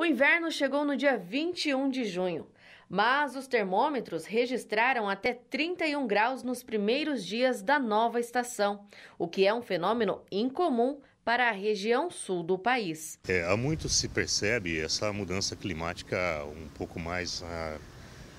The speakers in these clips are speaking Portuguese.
O inverno chegou no dia 21 de junho, mas os termômetros registraram até 31 graus nos primeiros dias da nova estação, o que é um fenômeno incomum para a região sul do país. É, há muito se percebe essa mudança climática um pouco mais ah,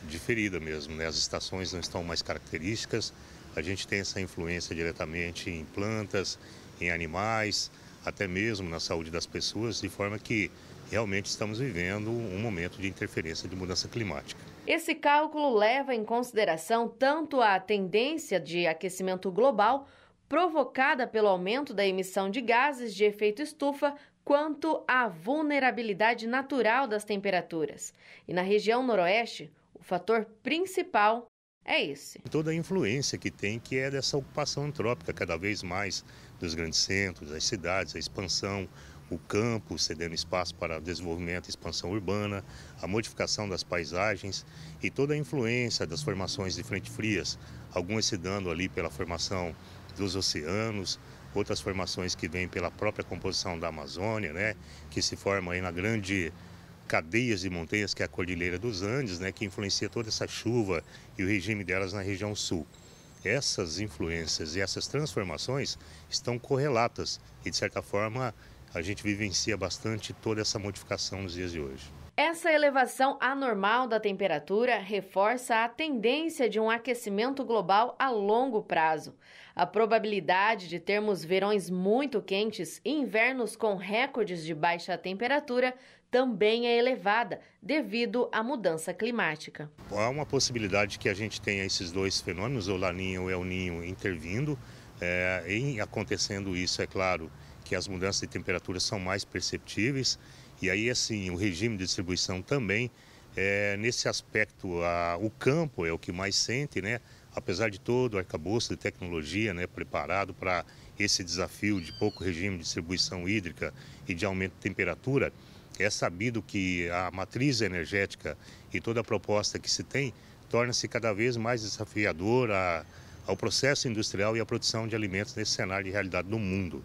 diferida mesmo, né? as estações não estão mais características, a gente tem essa influência diretamente em plantas, em animais até mesmo na saúde das pessoas, de forma que realmente estamos vivendo um momento de interferência de mudança climática. Esse cálculo leva em consideração tanto a tendência de aquecimento global provocada pelo aumento da emissão de gases de efeito estufa quanto a vulnerabilidade natural das temperaturas. E na região noroeste, o fator principal é esse. Toda a influência que tem, que é dessa ocupação antrópica cada vez mais dos grandes centros, das cidades, a expansão, o campo cedendo espaço para desenvolvimento e expansão urbana, a modificação das paisagens e toda a influência das formações de frente frias, algumas se dando ali pela formação dos oceanos, outras formações que vêm pela própria composição da Amazônia, né, que se forma aí na grande cadeias de montanhas, que é a Cordilheira dos Andes, né, que influencia toda essa chuva e o regime delas na região sul. Essas influências e essas transformações estão correlatas e, de certa forma, a gente vivencia bastante toda essa modificação nos dias de hoje. Essa elevação anormal da temperatura reforça a tendência de um aquecimento global a longo prazo. A probabilidade de termos verões muito quentes e invernos com recordes de baixa temperatura também é elevada devido à mudança climática. Há uma possibilidade que a gente tenha esses dois fenômenos, o Laninho e o El Ninho, intervindo. É, em acontecendo isso, é claro que as mudanças de temperatura são mais perceptíveis e aí, assim, o regime de distribuição também, é, nesse aspecto, a, o campo é o que mais sente, né? Apesar de todo o arcabouço de tecnologia né, preparado para esse desafio de pouco regime de distribuição hídrica e de aumento de temperatura, é sabido que a matriz energética e toda a proposta que se tem torna-se cada vez mais desafiadora ao processo industrial e à produção de alimentos nesse cenário de realidade do mundo.